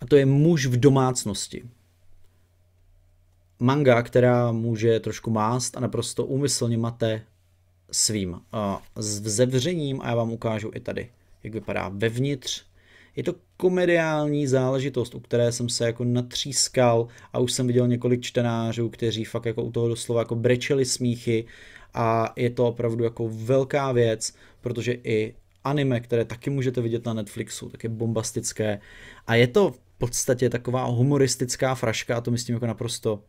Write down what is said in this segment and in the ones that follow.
a to je muž v domácnosti. Manga, která může trošku mást a naprosto úmyslně mate svým s vzevřením a já vám ukážu i tady, jak vypadá vevnitř. Je to komediální záležitost, u které jsem se jako natřískal a už jsem viděl několik čtenářů, kteří fakt jako u toho doslova jako brečeli smíchy a je to opravdu jako velká věc, protože i anime, které taky můžete vidět na Netflixu, tak je bombastické a je to podstatě taková humoristická fraška, a to myslím jako naprosto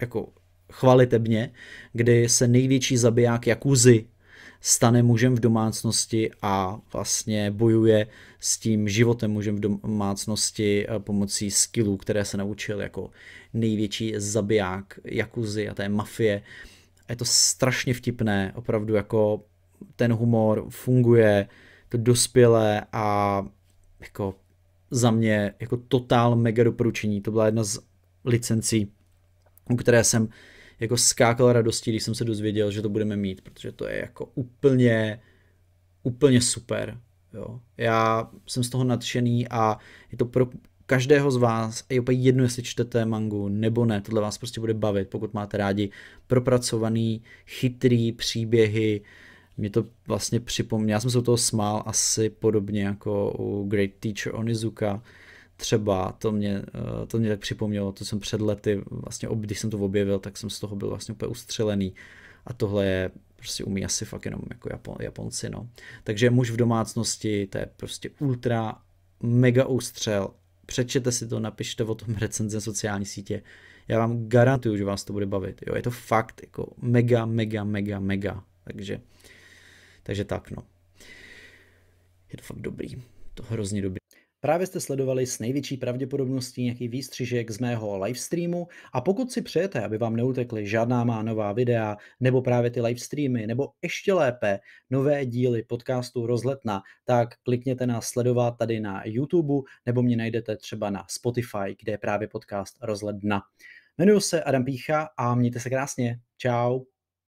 jako chvalitebně, kdy se největší zabiják Jakuzy stane mužem v domácnosti a vlastně bojuje s tím životem mužem v domácnosti eh, pomocí skillů, které se naučil jako největší zabiják Jakuzy a té mafie. A je to strašně vtipné, opravdu jako ten humor funguje, to dospělé a jako za mě jako totál mega doporučení. To byla jedna z licencí, u které jsem jako skákal radostí, když jsem se dozvěděl, že to budeme mít, protože to je jako úplně, úplně super. Jo. Já jsem z toho nadšený a je to pro každého z vás, je úplně jedno, jestli čtete mangu nebo ne, tohle vás prostě bude bavit, pokud máte rádi propracovaný, chytrý příběhy, mě to vlastně připomněl. já jsem se u toho smál asi podobně jako u Great Teacher Onizuka, třeba to mě, eh, to mě tak připomnělo, to jsem před lety, vlastně když jsem to objevil, tak jsem z toho byl vlastně úplně ustřelený a tohle je prostě umí asi fakt jenom jako Japon, Japonci, no. Takže muž v domácnosti, to je prostě ultra mega ústřel, přečtěte si to, napište o tom recenze sociální sítě, já vám garantuju, že vás to bude bavit, jo, je to fakt jako mega, mega, mega, mega, takže uh, takže tak, no. Je to fakt dobrý. To hrozně dobrý. Právě jste sledovali s největší pravděpodobností nějaký výstřižek z mého livestreamu a pokud si přejete, aby vám neutekly žádná má nová videa, nebo právě ty livestreamy, nebo ještě lépe nové díly podcastu Rozletna, tak klikněte na sledovat tady na YouTube, nebo mě najdete třeba na Spotify, kde je právě podcast Rozletna. Jmenuji se Adam Pícha a mějte se krásně. Ciao.